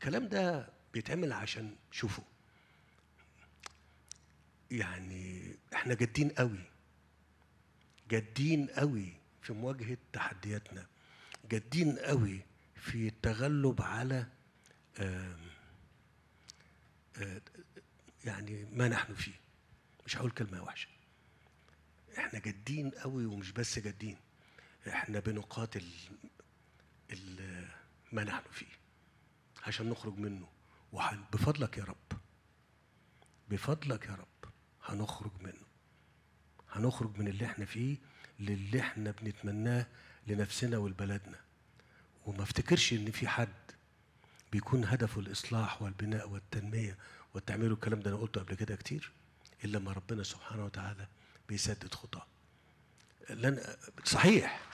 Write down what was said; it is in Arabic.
الكلام ده بيتعمل عشان شوفوا يعني احنا جادين قوي جادين قوي في مواجهه تحدياتنا جادين قوي في التغلب على يعني ما نحن فيه مش هقول كلمه وحشه احنا جادين قوي ومش بس جادين احنا بنقاتل ما نحن فيه عشان نخرج منه وحل. بفضلك يا رب بفضلك يا رب هنخرج منه هنخرج من اللي احنا فيه للي احنا بنتمناه لنفسنا ولبلدنا وما افتكرش ان في حد بيكون هدفه الاصلاح والبناء والتنميه والتعمير والكلام ده انا قلته قبل كده كتير الا ما ربنا سبحانه وتعالى بيسدد خطاه لن صحيح